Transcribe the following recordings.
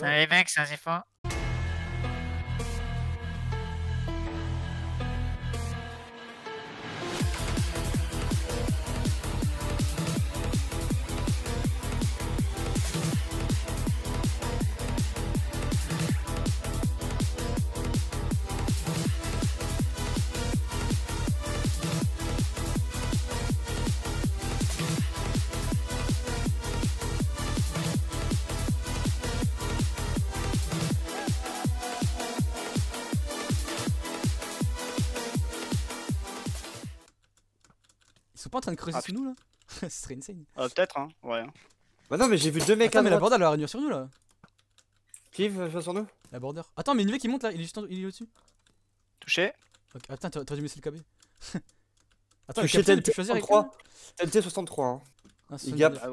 y les mecs, ça, c'est fort. pas en train de creuser ah, nous là Ce serait insane. Euh, peut-être, hein, ouais. Bah non, mais j'ai vu deux mecs là, mais la border elle va sur nous là. Qui euh, va sur nous La border. Attends, mais une V qui monte là, il est juste il est au-dessus. Touché. Attends, t'aurais dû me le KB. Attends, je vais choisir 63. TNT 63. Hein. hein. Ah, il gap. Ah,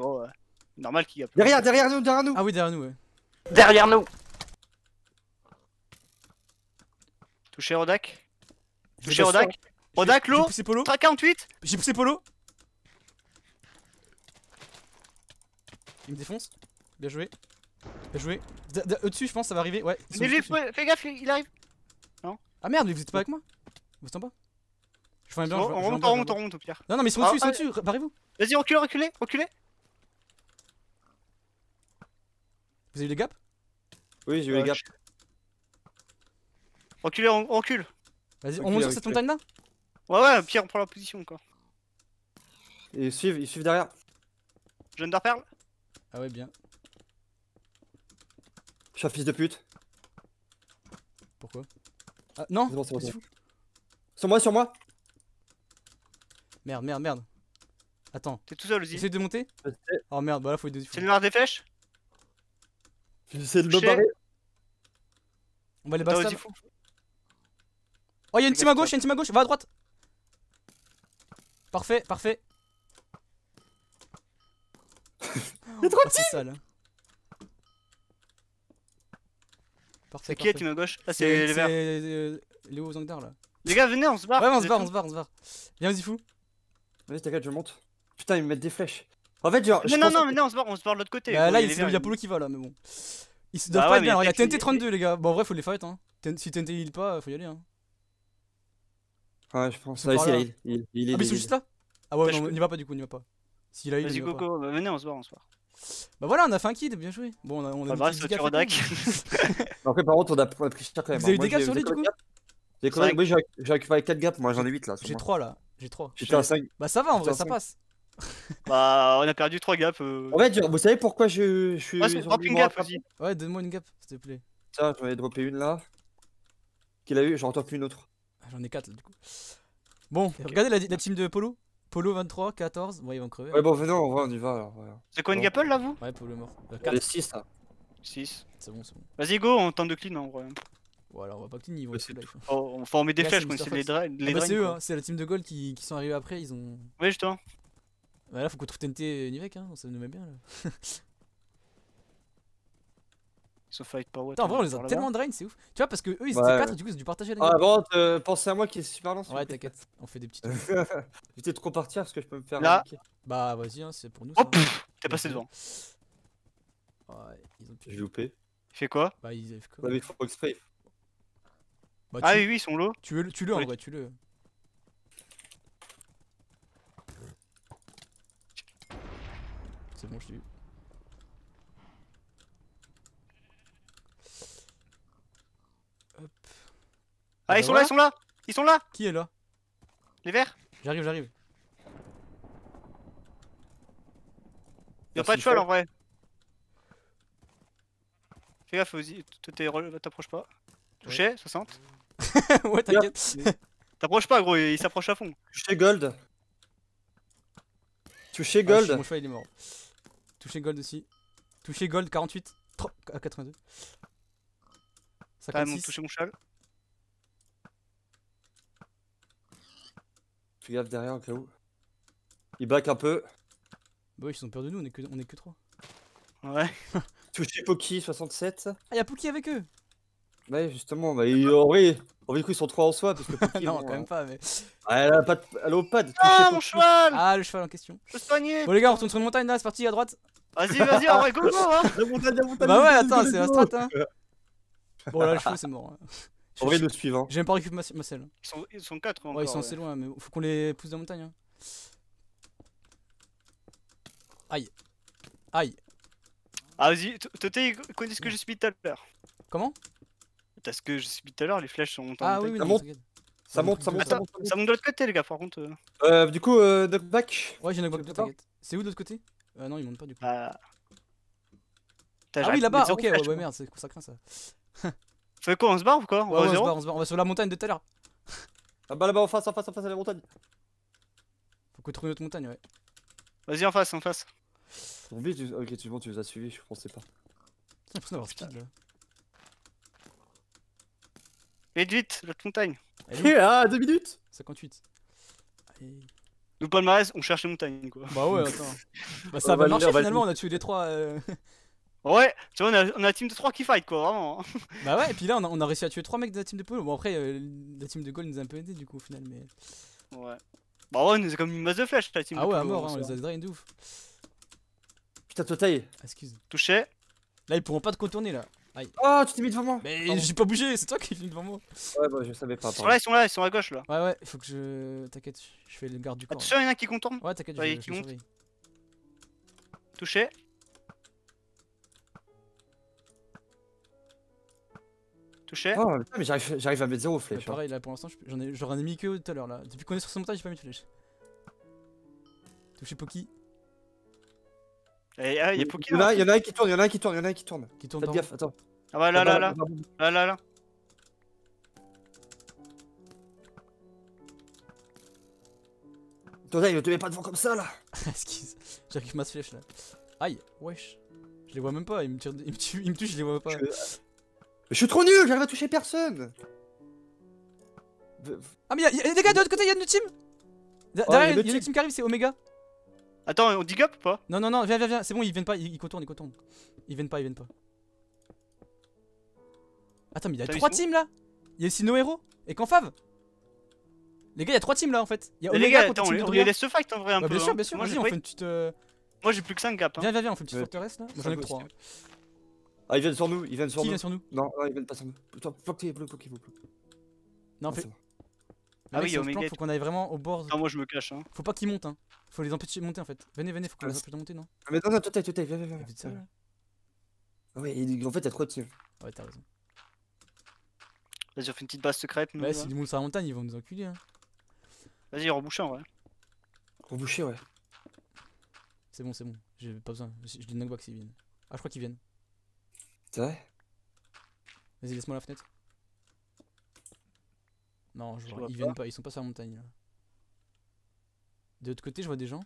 Normal qu'il gap. Derrière, derrière nous, derrière nous. Ah oui, derrière nous, ouais. Derrière nous. Touché Rodak. Touché Rodak. Rodak, l'eau. J'ai poussé Polo. 48. J'ai poussé Polo. Il me défonce. Bien joué. Bien joué. Au-dessus, je pense, ça va arriver. Ouais. Mais fais gaffe, il arrive. Non. Ah merde, mais vous êtes pas avec moi. Vous êtes en bas. Je prends bien. On remonte, on remonte, on remonte au pire. Non, non, mais ils sont au-dessus, ils sont ah, au-dessus. Barrez-vous. Vas-y, reculez, reculez, reculez. Vous avez eu des gaps Oui, j'ai eu des euh, gaps. Reculez, on recule. Vas-y, on monte sur cette montagne là Ouais, ouais, pire, on prend la position quoi ils suivent, ils suivent derrière. Jeune d'Arperle ah ouais, bien. Je suis un fils de pute. Pourquoi Ah non C'est bon, bon, Sur moi, sur moi Merde, merde, merde. Attends. T'es tout seul aussi Essaye de monter euh, Oh merde, bah là faut... C'est le noir des flèches J'essaie de me barrer. On va les battre Oh, y'a une team à gauche, y'a une team à gauche, va à droite. Parfait, parfait. Ah, c'est ça là. Hein. Parfait. C'est qui est team à gauche Ah, c'est les verts. euh, Zangdar là. Les gars, venez, on se barre. Ouais, on se barre, on se barre, on se barre. Viens, vas-y fou. Vas-y, t'inquiète, je monte. Putain, ils me mettent des flèches. En fait, genre. Non, non, non, mais on se barre, on se barre de l'autre côté. Bah, là, il y a Polo qui va là, mais bon. Ils se doivent bah pas être bien. Alors, il y a TNT 32, les gars. Bon, en vrai, faut les fight. Hein. Si TNT heal pas, faut y aller. Hein. Ouais, je pense. Ah, il, il, est- Ah, mais ils juste là Ah, ouais, non, on y va pas du coup, on y va pas. S'il a il. Vas-y, Coco, bah, venez, on se barre, on se barre. Bah voilà, on a fait un kid, bien joué. Bon, on a, on a bah, par contre, on a pris cher quand même. Vous avez hein. eu des gaps sur lui du coup Oui, j'ai récupéré 4 gaps, moi j'en ai 8 là. J'ai 3 là, j'ai 3. J'étais à 5. Bah ça va en vrai, ça passe. bah, on a perdu 3 gaps. Euh... En fait, vous savez pourquoi je, suis. Ouais, drop une gap aussi. Ouais, donne-moi une gap, s'il te plaît. Tiens, j'en ai droppé une là. Qu'il a eu, j'en retrouve plus une autre. Ah, j'en ai 4 là du coup. Bon, regardez la team de Polo. Polo 23, 14, bon ils vont crever. Ouais hein. bon venons, on va, on y va alors. C'est quoi une bon. là vous Ouais Polo mort. Euh, 4. 6 6. C'est bon, c'est bon. Vas-y go, on tente de clean en vrai. alors on va pas clean, ils vont être oh, Enfin on met des flèches quand c'est les, les ah, bah, c'est eux, hein. c'est la team de gold qui, sont arrivés après, ils ont... Ouais justement. Bah là faut qu'on trouve TNT Nivek, hein, ça nous met bien là. sauf en vrai, on euh, les a tellement drain, c'est ouf. Tu vois, parce que eux ils étaient 4 du coup ils ont dû partager la Ah, bon, bah, euh, pensez à moi qui est super lent. Ouais, t'inquiète, on fait des petites. J'étais trop parti parce que je peux me faire. Là. Bah, vas-y, hein, c'est pour nous. Oh, t'es passé devant. Ouais, ils ont J'ai loupé. Il fait quoi Bah, ils fait quoi Bah, Ah, oui, oui, ils sont low. Tu le, tu le en vrai, tu le. C'est bon, je eu Ah, ils bah sont là, ils sont là Ils sont là Qui est là Les verts J'arrive, j'arrive. Y'a pas de cheval en vrai. Fais gaffe, vas t'approches pas. Touché, 60. ouais, t'inquiète. T'approches pas, gros, il s'approche à fond. Touché Gold. Touché ah, Gold. Ah, mon il est mort. Touché Gold aussi. Touché Gold, 48. à 82. 56. Ah, touché mon cheval. Tu gaffe derrière au cas où. Ils back un peu. Bah oui, ils sont peur de nous, on est que, on 3. Ouais. Touché Poki 67. Ah, y'a Poki avec eux Bah justement, bah, ils, en vrai, en ils sont 3 en soi. Parce que Poki, non, quand même hein. pas, mais. Ah, elle a pas de. Elle a Ah, mon cheval Ah, le cheval en question. Je soigner Bon, les gars, on retourne sur une montagne là, c'est parti à droite. Vas-y, vas-y, en vrai, go, go, hein Bah ouais, attends, c'est un strat, hein Bon, là, le cheval, c'est mort. Hein. En le suivant. J'ai même pas récupéré ma, selle. Ils sont, ils sont 4 encore. Ouais, ils sont assez loin, mais faut qu'on les pousse dans la montagne. Hein. Aïe. Aïe. Ah, vas-y, Toté, connais ce que je suis tout à l'heure. Comment Parce que je suis tout à l'heure, les flèches sont montées. Ah oui, oui, ça, monte. ça monte. Ça monte, ça monte, de l'autre côté, les gars, par contre. Euh, euh du coup, euh, knockback Ouais, j'ai knockback de t'inquiète. C'est où de l'autre côté Euh, non, ils montent pas du coup. Bah. Ah, oui, là-bas, ok, ouais, merde, c'est ça craint ça. Fais quoi On se barre ou quoi on, va on, va sur la montagne de tout à l'heure. Là-bas ah, là-bas en face, en face, en face à la montagne. Faut qu'on trouve autre montagne, ouais. Vas-y en face, en face. ok, tu, bon, tu nous as suivis, je pensais pas. J'ai l'impression d'avoir speed là. Vite, vite, l'autre montagne. ah, 2 minutes 58. Nous palmarès, on cherche les montagnes quoi. Bah ouais, attends. bah ça va marcher finalement, on a tué les trois. Euh. Ouais, tu vois, on a, une la team de 3 qui fight quoi, vraiment. bah ouais, et puis là, on a, réussi à tuer 3 mecs de la team de Polo. Bon, après, euh, la team de Gaulle nous a un peu aidé du coup, au final, mais. Ouais. Bah ouais, nous a comme une masse de flèches la team ah de ouais, Polo. Ah ouais, à mort, on hein, les a drain de ouf. Putain, toi taille. Excuse. Touché. Là, ils pourront pas te contourner là. Aïe. Oh, tu t'es mis devant moi! Mais j'ai pas bougé, c'est toi qui es venu devant moi! Ouais, bah je savais pas. Ils sont là, ils sont là, ils sont à gauche là! Ouais, ouais, faut que je. T'inquiète, je fais le garde du ah, corps. Attention, y'en a qui contourne! Ouais, t'inquiète, je, qui faire. Touché! Oh, mais j'arrive à mettre zéro flèche. pareil, là pour l'instant, j'en ai, mis que tout à l'heure là. Depuis qu'on est sur ce montage, j'ai pas mis de flèche. Touché Poki. il y, en a, un qui tourne, il y en a un qui tourne, Faites gaffe, attends. Ah là, là, là. Là, là, là. Attends, il me te met pas devant comme ça là. Excuse, j'arrive ma flèche là. Aïe, wesh. Je les vois même pas, ils me, je les vois pas je suis trop nul, j'arrive à toucher personne Ah mais y'a des gars de l'autre côté, y'a une team Derrière, y'a une team qui arrive, c'est Omega Attends, on dig up ou pas Non, non, non, viens, viens, viens, c'est bon, ils viennent pas, ils, contournent, ils contournent. Ils viennent pas, ils viennent pas. Attends, mais y'a trois teams là Y'a aussi No Hero et Canfave Les gars, y'a trois teams là en fait. Y'a Omega les gars, attends, on de laisse se fight en vrai un bah, peu. Hein. Bien sûr, bien sûr, vas-y, on fait une petite. Euh, Moi j'ai plus que 5 gaps. Hein. Viens, viens, viens, on fait une petite forteresse là. J'en ai que 3. Ah, ils viennent sur nous, ils viennent sur nous. Qui vient sur nous non, ils viennent pas sur nous. Toi, bloquez, bloquez, bloquez. Non, en ah, fait. Ah oui, au ah plan, faut qu'on aille vraiment au bord. Ah, moi je me cache. Hein. Faut pas qu'ils montent, hein. Faut les empêcher de monter en fait. Venez, venez, faut qu'on ah, les empêche de monter, non Mais non, non, tout est, tout est, viens, viens, viens. Ouais, en fait, t'as trop de Ouais, t'as raison. Vas-y, on fait une petite base secrète. Nous, ouais, si du monde sur la montagne, ils vont nous enculer. Hein. Vas-y, reboucher en vrai. Reboucher, ouais. C'est bon, c'est bon. J'ai pas besoin. Je les knockback s'ils viennent. Ah, je crois qu'ils viennent. C'est vrai Vas-y, laisse-moi la fenêtre. Non, je, vois, ils viennent pas, ils sont pas sur la montagne là. De l'autre côté, je vois des gens.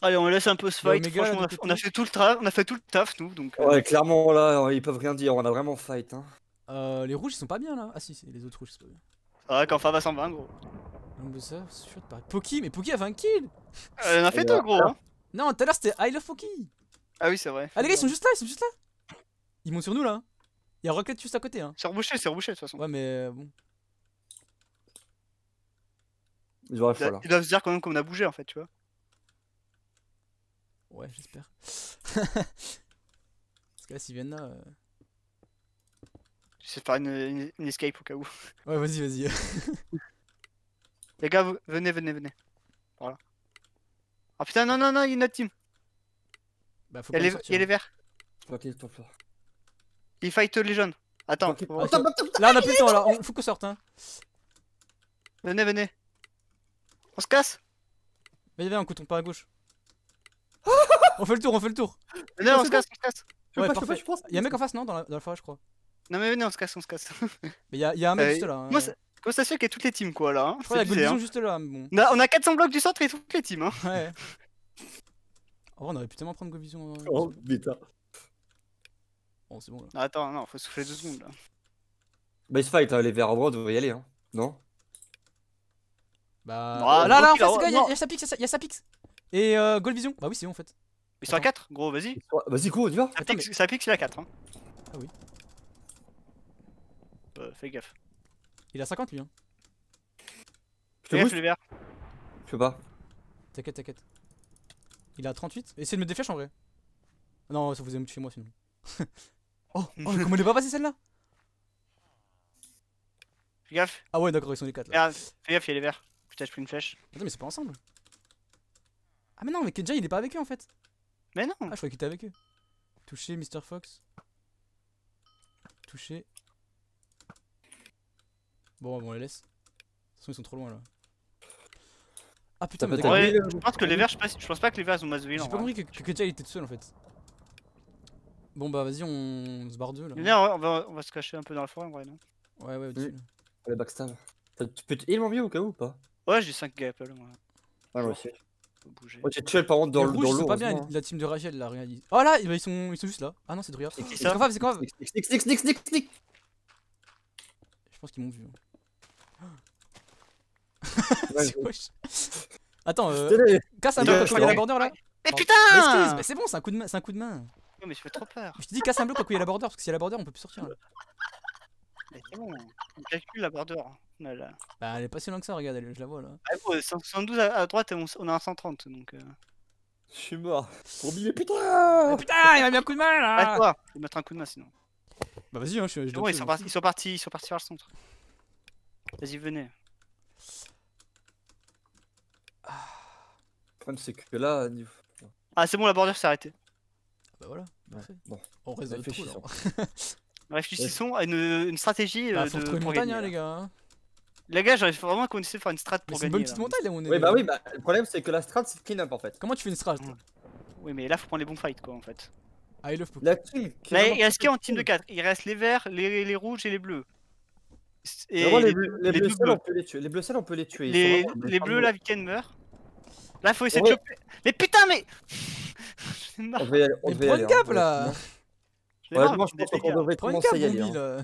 Allez, on laisse un peu ce fight. Franchement, on a, fait tout le travail, on a fait tout le taf, nous. Donc, euh. Ouais, clairement, là, ils peuvent rien dire. On a vraiment fight. Hein. Euh, les rouges, ils sont pas bien là. Ah, si, les autres rouges, c'est pas bien. Ah, quand Fava s'en va, gros. Non, mais ça, c'est chouette, Poki, mais Poki a fait un kill Elle euh, en a fait deux, gros. Hein. Non, tout à l'heure, c'était I love Poki. Ah, oui, c'est vrai. Ah, les gars, ils sont juste là, ils sont juste là. Ils montent sur nous là hein. Il y a Rocket juste à côté hein. C'est rebouché, c'est rebouché de toute façon. Ouais mais euh, bon. Ils, doivent se dire quand même qu'on a bougé en fait, tu vois. Ouais, j'espère. Parce que là, s'ils viennent là. Euh... J'essaie faire une, escape au cas où. Ouais, vas-y, vas-y. Les gars, venez, venez, venez. Voilà. oh, putain, non, non, non, il y a une autre team. Bah, faut il, les, hein. verts. Faut qu'ils il fight les jeunes. Attends. là, on a plus le temps, là. On... Faut qu'on sorte, hein. Venez, venez. On se casse Venez, viens, on coup, on part à gauche. on fait le tour, on fait le tour. Venez, on se casse, on se casse. Ouais, parfait. Y'a un mec en face, non, dans la, dans forêt, je crois. Non, mais venez, on se casse, on se casse. mais y'a y a un mec euh, juste là. Hein. Moi, ça se qu'il y a toutes les teams quoi là hein. hein. juste là. Bon. On, a, 400 blocs du centre et toutes les teams. Hein. Ouais. oh, on aurait pu tellement prendre Gobison. oh putain. Attends, non, faut souffler deux secondes là. Bah, il se fight, hein, les verts en bronze, devraient y aller, hein. Non Bah. Ah, euh, non, là, là, en fait, il y, a Sapix, il Et euh, Gold Vision. Bah, oui, c'est bon en fait. Ils sont à 4, gros, vas-y. Vas-y, go, on y va. Sapix, il est à 4. Hein. Ah oui. Euh, fais gaffe. Il a 50 lui, hein. Je te les Je peux pas. T'inquiète, t'inquiète. Il a 38. Essaye de me défèche en vrai. Non, ça vous aime tuer moi sinon. Oh, comment elle est pas passée celle-là Fais gaffe. Ah ouais, d'accord, ils sont les 4 là. fais gaffe, il y a les verts. Putain, j'ai pris une flèche. Attends, mais c'est pas ensemble. Ah, mais non, mais Kenja il est pas avec eux en fait. Mais non. Ah, je croyais qu'il était avec eux. Touché, Mr. Fox. Touché. Bon, bon, on les laisse. De toute façon, ils sont trop loin là. Ah putain, mais d'accord je pense que les verts, je, pense pas que les verts ont masse de J'ai pas compris que, que Kenja il était tout seul en fait. Bon bah vas-y, on... se barre deux là. Viens, on va, on va se cacher un peu dans la forêt en vrai, non Ouais, ouais, au-dessus. Allez ah, backstab. Tu peux te heal mon vieux au cas où ou pas Ouais, j'ai 5 gap là, moi. Ouais, ah, moi aussi. Bouger. Oh, tu tué par contre dans l'eau. C'est pas bien la team de Rachel là, regarde. Oh là, ils sont, ils sont juste là. Ah non, c'est Druya. C'est quoi C'est quoi Je pense qu'ils m'ont vu. Hein. Attends, euh, casse un peu C'est la border là. Mais putain Mais c'est bon, c'est un coup de main mais je fais trop peur. Je te dis, casse un bloc quand il y a la border, parce que s'il y a la border, on peut plus sortir. Mais c'est bon, on calcule la border. Oh là. Bah, elle est pas si loin que ça, regarde, je la vois là. Ah, bon, 172 à, droite et on, a un 130 donc. Euh. Je suis mort. Oh putain Putain, il m'a mis un coup de main là toi, je vais mettre un coup de main sinon. Bah, vas-y, hein, je, je bon, ils, sont ils sont partis, ils sont partis vers le centre. Vas-y, venez. Le problème, c'est que là. Ah, c'est bon, la bordure s'est arrêtée. Bah voilà, parfait. bon. On bah, résolve tout là Réfléchissons à une, stratégie bah, euh, de. Hein, les gars. Hein. Les gars, j'aurais vraiment qu'on essaie de faire une strat pour gagner. C'est une bonne petite montagne là on est. Oui, bah oui, bah, le problème c'est que la strat c'est clean up en fait. Comment tu fais une strat Oui, mais là faut prendre les bons fights quoi en fait. Ah, il faut La est Là, il reste a en team de 4 Il reste les verts, les, les rouges et les bleus. les, bleus, on peut les tuer. Les bleus on peut les tuer. Les, bleus, la week-end meurt. Là, faut essayer de choper. Mais putain, mais. on On devrait là je devrait commencer à y aller. Hein.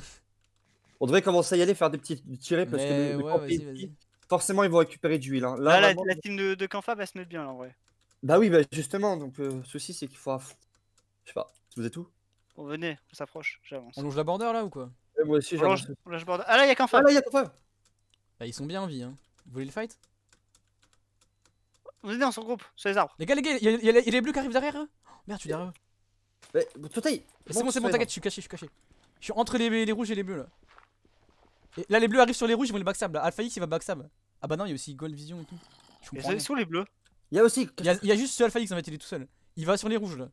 On devrait commencer à y aller, faire des petits tirés parce que forcément ils vont récupérer du huile. Hein. Là, la, team de, Canfa va se mettre bien là en vrai. Bah oui, bah justement, donc le euh, souci c'est qu'il faut ah, Je sais pas, vous êtes où On venez, on s'approche, j'avance. On longe la border là ou quoi Moi aussi j'avance. Ah là, y'a Canfa Ah là, a Canfa Bah ils sont bien en vie, hein. Vous voulez le fight on êtes dans son groupe, sur les arbres. Les gars, les gars, il y, a- les bleus qui arrivent derrière eux. Hein. Oh, merde, tu es derrière eux. Mais, Totaï C'est bon, c'est bon, t'inquiète, je suis caché, je suis caché. Je suis entre les, rouges et les bleus là. Et là, les bleus arrivent sur les rouges, ils vont les backstab là. Alpha X il va backstab. Ah bah non, il y a aussi Gold Vision et tout. Ils sont les bleus Il y a aussi. Il y, a, juste ce Alpha X en fait, il est tout seul. Il va sur les rouges là.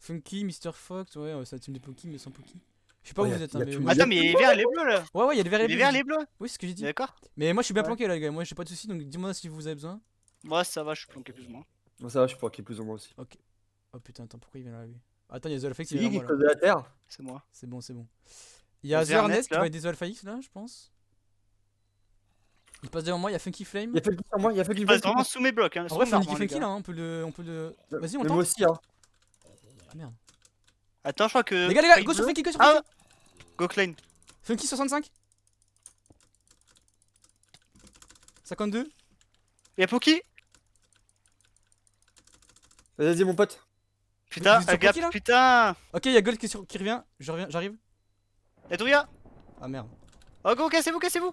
Funky, Mr. Fox, ouais, ça va être une des Poki, mais sans Poki. Je sais pas où vous êtes. Hein, attends, mais il y a les verts et les bleus là Ouais, ouais, il y a les verts et les bleus. Les verts les bleus Oui, c'est ce que j'ai dit. D'accord. Mais moi je suis bien planqué là, les gars. Moi j'ai pas de soucis, donc dis-moi si vous avez besoin. Moi ça va, je suis planqué plus ou moins. Moi ça va, je suis planqué plus ou moins aussi. Ok. Oh putain, attends, pourquoi il vient là lui Attends, il y a Zolfax qui vient là. C'est terre C'est moi. C'est bon, c'est bon. Il y a Zernest qui va être des X là, je pense. Il passe devant moi, il y a Funky Flame. Il y moi, il y a Funky Flame. passe vraiment sous mes blocs. Hein, Funky là, on peut le. On peut le... Vas-y, on tente. aussi, hein. ah, merde. Attends, je crois que. Les gars, les gars, go sur Funky, go sur Go clean Funky 65 52 Y'a Poki Vas-y mon pote Putain, un gap, putain Ok, y'a Gold qui, qui revient, j'arrive. Y'a Douya Ah merde. Oh go, cassez-vous, cassez-vous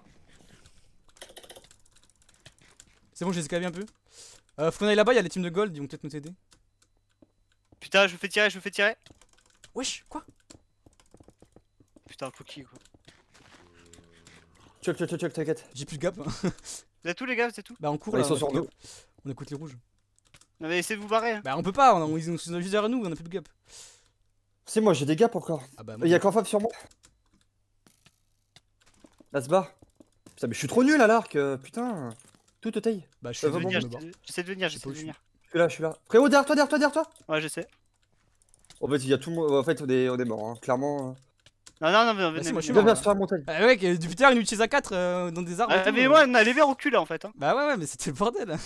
C'est bon, j'ai escalé un peu. Euh, faut qu'on aille là-bas, y'a les teams de Gold, ils vont peut-être nous aider. Putain, je me fais tirer, je me fais tirer. Wesh, quoi putain, cookie quoi. Chuck, chuck, chuck, chuck, t'inquiète. J'ai plus de gap. vous avez tous les gars, c'est tout Bah on court là. sur nous. On écoute les rouges. On va essayer de vous barrer. Hein. Bah on peut pas, on, ils sont juste derrière nous, on a plus de gap. C'est moi j'ai des gaps encore. Ah bah, moi, Y'a qu'en fab sur moi. Là se barre. Putain mais je suis trop nul à l'arc, euh, putain. Tout te taille. Bah je euh, suis venir, j'essaie de venir, j'essaie de venir. Je suis là, je suis là. Frérot, derrière toi, derrière toi, derrière toi Ouais, j'essaie. En fait, il y a tout le monde. Euh, en fait, on est, on est mort, hein, clairement. Hein. Ah non, non, non, venez. Bah, moi, je suis bien sur la montagne. Ah, ouais, depuis tout à l'heure, il utilise à 4 dans des arbres. Ah, mais euh. ouais, on allait vers au cul là en fait. Hein. Bah, ouais, ouais, mais c'était le bordel.